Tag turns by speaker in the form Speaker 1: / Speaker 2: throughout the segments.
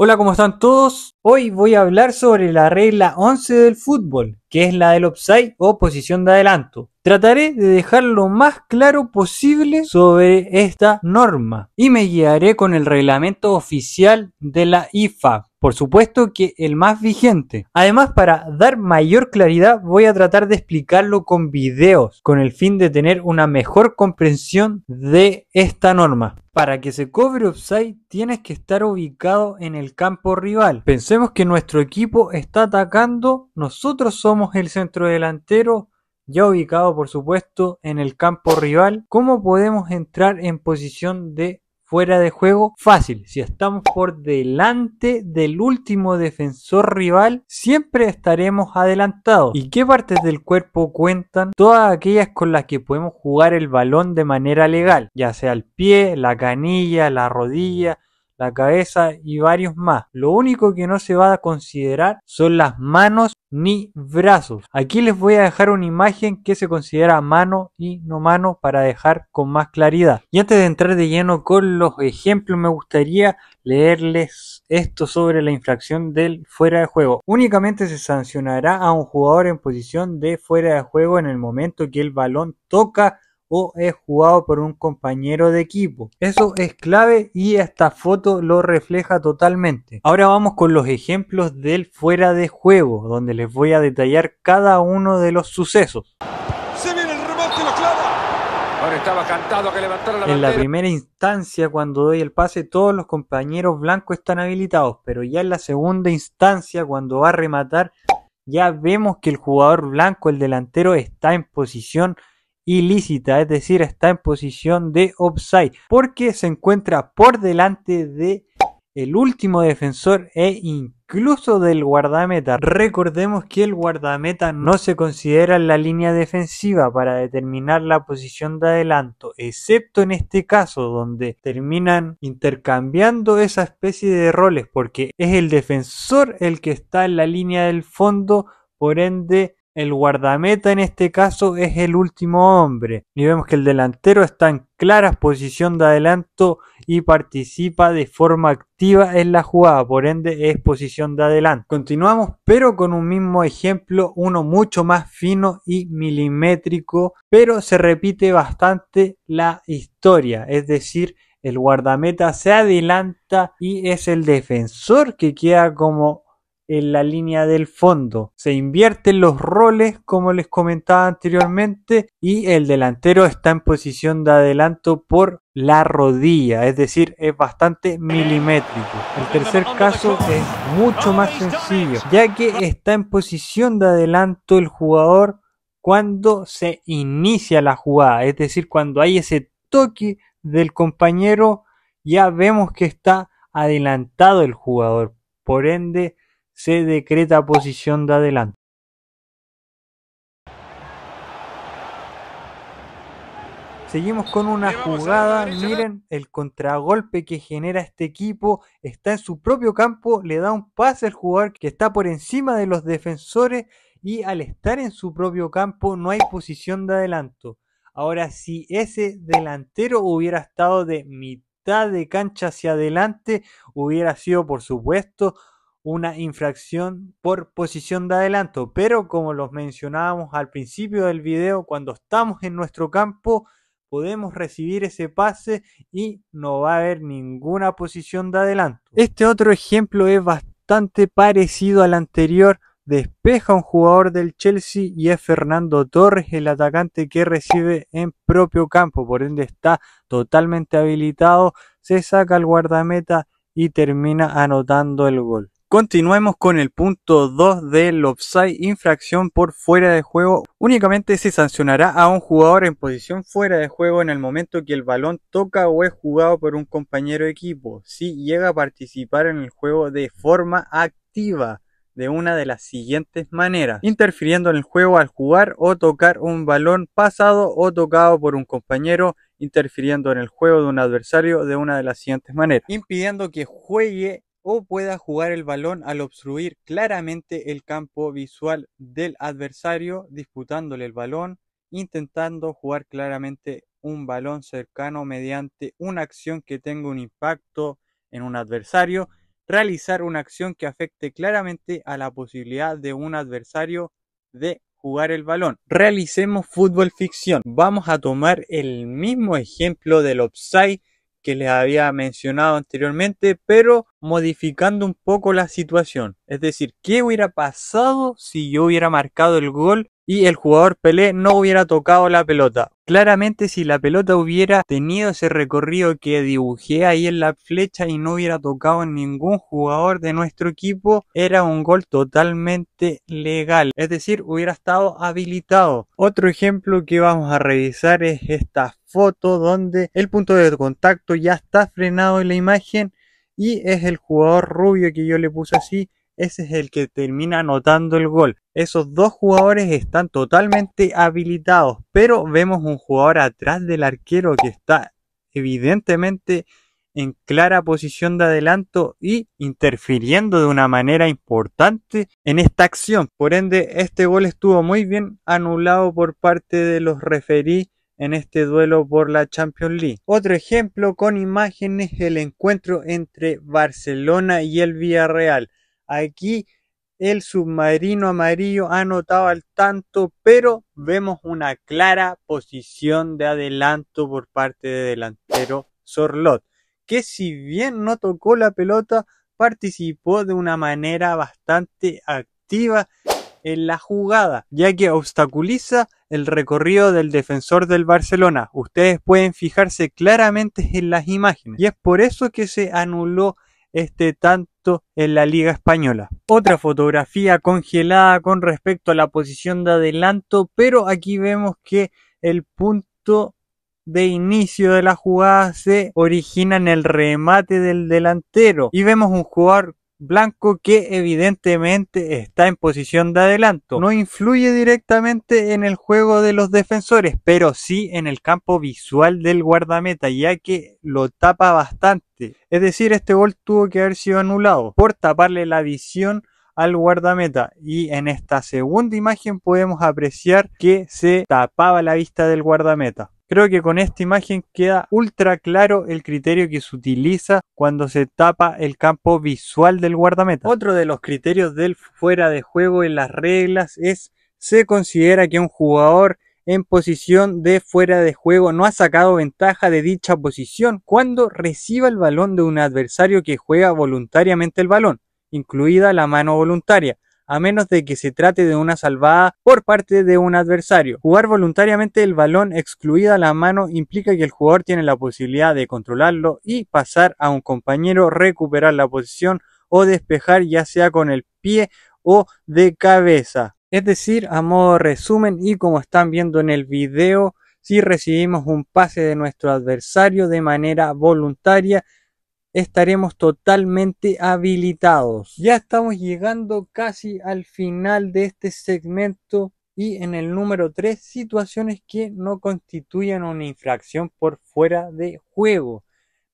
Speaker 1: Hola, ¿cómo están todos? Hoy voy a hablar sobre la regla 11 del fútbol, que es la del offside o posición de adelanto. Trataré de dejar lo más claro posible sobre esta norma y me guiaré con el reglamento oficial de la IFAB por supuesto que el más vigente. Además, para dar mayor claridad, voy a tratar de explicarlo con videos, con el fin de tener una mejor comprensión de esta norma. Para que se cobre offside tienes que estar ubicado en el campo rival. Pensemos que nuestro equipo está atacando, nosotros somos el centro delantero, ya ubicado por supuesto en el campo rival. ¿Cómo podemos entrar en posición de fuera de juego fácil. Si estamos por delante del último defensor rival, siempre estaremos adelantados. ¿Y qué partes del cuerpo cuentan? Todas aquellas con las que podemos jugar el balón de manera legal, ya sea el pie, la canilla, la rodilla, la cabeza y varios más. Lo único que no se va a considerar son las manos ni brazos. Aquí les voy a dejar una imagen que se considera mano y no mano para dejar con más claridad. Y antes de entrar de lleno con los ejemplos me gustaría leerles esto sobre la infracción del fuera de juego. Únicamente se sancionará a un jugador en posición de fuera de juego en el momento que el balón toca o es jugado por un compañero de equipo. Eso es clave y esta foto lo refleja totalmente. Ahora vamos con los ejemplos del fuera de juego, donde les voy a detallar cada uno de los sucesos. estaba cantado En la primera instancia, cuando doy el pase, todos los compañeros blancos están habilitados, pero ya en la segunda instancia, cuando va a rematar, ya vemos que el jugador blanco, el delantero, está en posición ilícita, es decir, está en posición de offside, porque se encuentra por delante de el último defensor e incluso del guardameta. Recordemos que el guardameta no se considera en la línea defensiva para determinar la posición de adelanto, excepto en este caso donde terminan intercambiando esa especie de roles porque es el defensor el que está en la línea del fondo, por ende el guardameta en este caso es el último hombre. Y vemos que el delantero está en clara posición de adelanto y participa de forma activa en la jugada, por ende es posición de adelanto. Continuamos pero con un mismo ejemplo, uno mucho más fino y milimétrico, pero se repite bastante la historia, es decir, el guardameta se adelanta y es el defensor que queda como en la línea del fondo. Se invierten los roles, como les comentaba anteriormente, y el delantero está en posición de adelanto por la rodilla, es decir, es bastante milimétrico. El tercer caso es mucho más sencillo, ya que está en posición de adelanto el jugador cuando se inicia la jugada, es decir, cuando hay ese toque del compañero, ya vemos que está adelantado el jugador. Por ende, se decreta posición de adelanto. Seguimos con una jugada, miren el contragolpe que genera este equipo, está en su propio campo, le da un pase al jugador que está por encima de los defensores y al estar en su propio campo no hay posición de adelanto. Ahora, si ese delantero hubiera estado de mitad de cancha hacia adelante, hubiera sido por supuesto una infracción por posición de adelanto. Pero como los mencionábamos al principio del video, cuando estamos en nuestro campo podemos recibir ese pase y no va a haber ninguna posición de adelanto. Este otro ejemplo es bastante parecido al anterior. Despeja un jugador del Chelsea y es Fernando Torres el atacante que recibe en propio campo, por ende está totalmente habilitado, se saca el guardameta y termina anotando el gol. Continuemos con el punto 2 del offside, infracción por fuera de juego. Únicamente se sancionará a un jugador en posición fuera de juego en el momento que el balón toca o es jugado por un compañero de equipo, si llega a participar en el juego de forma activa de una de las siguientes maneras, interfiriendo en el juego al jugar o tocar un balón pasado o tocado por un compañero, interfiriendo en el juego de un adversario de una de las siguientes maneras, impidiendo que juegue o pueda jugar el balón al obstruir claramente el campo visual del adversario, disputándole el balón, intentando jugar claramente un balón cercano mediante una acción que tenga un impacto en un adversario, realizar una acción que afecte claramente a la posibilidad de un adversario de jugar el balón. Realicemos fútbol ficción. Vamos a tomar el mismo ejemplo del offside que les había mencionado anteriormente, pero modificando un poco la situación. Es decir, ¿qué hubiera pasado si yo hubiera marcado el gol y el jugador Pelé no hubiera tocado la pelota. Claramente si la pelota hubiera tenido ese recorrido que dibujé ahí en la flecha y no hubiera tocado ningún jugador de nuestro equipo, era un gol totalmente legal, es decir, hubiera estado habilitado. Otro ejemplo que vamos a revisar es esta foto donde el punto de contacto ya está frenado en la imagen y es el jugador rubio que yo le puse así ese es el que termina anotando el gol. Esos dos jugadores están totalmente habilitados, pero vemos un jugador atrás del arquero que está evidentemente en clara posición de adelanto y interfiriendo de una manera importante en esta acción. Por ende, este gol estuvo muy bien anulado por parte de los referí en este duelo por la Champions League. Otro ejemplo con imágenes el encuentro entre Barcelona y el Villarreal. Aquí el submarino amarillo ha notado al tanto, pero vemos una clara posición de adelanto por parte del delantero Sorlot, que si bien no tocó la pelota, participó de una manera bastante activa en la jugada, ya que obstaculiza el recorrido del defensor del Barcelona. Ustedes pueden fijarse claramente en las imágenes y es por eso que se anuló este tanto en la Liga Española. Otra fotografía congelada con respecto a la posición de adelanto, pero aquí vemos que el punto de inicio de la jugada se origina en el remate del delantero y vemos un jugador blanco que evidentemente está en posición de adelanto. No influye directamente en el juego de los defensores, pero sí en el campo visual del guardameta, ya que lo tapa bastante. Es decir, este gol tuvo que haber sido anulado por taparle la visión al guardameta y en esta segunda imagen podemos apreciar que se tapaba la vista del guardameta. Creo que con esta imagen queda ultra claro el criterio que se utiliza cuando se tapa el campo visual del guardameta. Otro de los criterios del fuera de juego en las reglas es se considera que un jugador en posición de fuera de juego no ha sacado ventaja de dicha posición cuando reciba el balón de un adversario que juega voluntariamente el balón, incluida la mano voluntaria a menos de que se trate de una salvada por parte de un adversario. Jugar voluntariamente el balón excluida la mano implica que el jugador tiene la posibilidad de controlarlo y pasar a un compañero, recuperar la posición o despejar ya sea con el pie o de cabeza. Es decir, a modo resumen y como están viendo en el video, si recibimos un pase de nuestro adversario de manera voluntaria, estaremos totalmente habilitados. Ya estamos llegando casi al final de este segmento y en el número 3, situaciones que no constituyan una infracción por fuera de juego.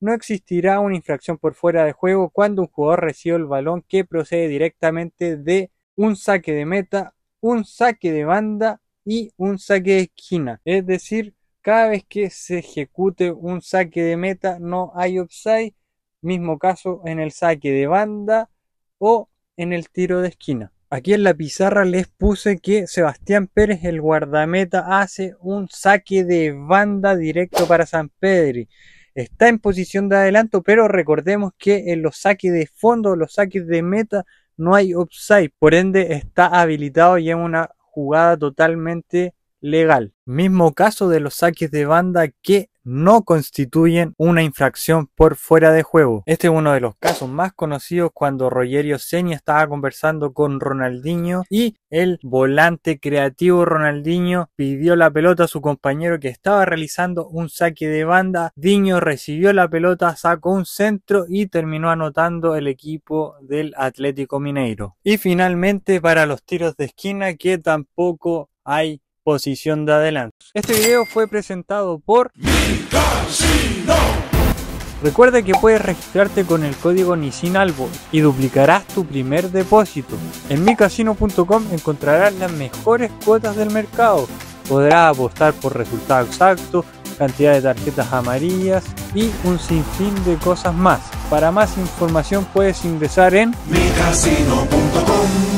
Speaker 1: No existirá una infracción por fuera de juego cuando un jugador recibe el balón que procede directamente de un saque de meta, un saque de banda y un saque de esquina. Es decir, cada vez que se ejecute un saque de meta no hay offside Mismo caso en el saque de banda o en el tiro de esquina. Aquí en la pizarra les puse que Sebastián Pérez, el guardameta, hace un saque de banda directo para San Pedri. Está en posición de adelanto, pero recordemos que en los saques de fondo, los saques de meta, no hay upside. Por ende, está habilitado y es una jugada totalmente legal. Mismo caso de los saques de banda que no constituyen una infracción por fuera de juego. Este es uno de los casos más conocidos cuando Rogerio Seña estaba conversando con Ronaldinho y el volante creativo Ronaldinho pidió la pelota a su compañero que estaba realizando un saque de banda. Diño recibió la pelota, sacó un centro y terminó anotando el equipo del Atlético Mineiro. Y finalmente para los tiros de esquina que tampoco hay posición de adelanto. Este video fue presentado por Mi Casino. Recuerda que puedes registrarte con el código NISINALBO y duplicarás tu primer depósito. En micasino.com encontrarás las mejores cuotas del mercado. Podrás apostar por resultados exactos, cantidad de tarjetas amarillas y un sinfín de cosas más. Para más información puedes ingresar en micasino.com.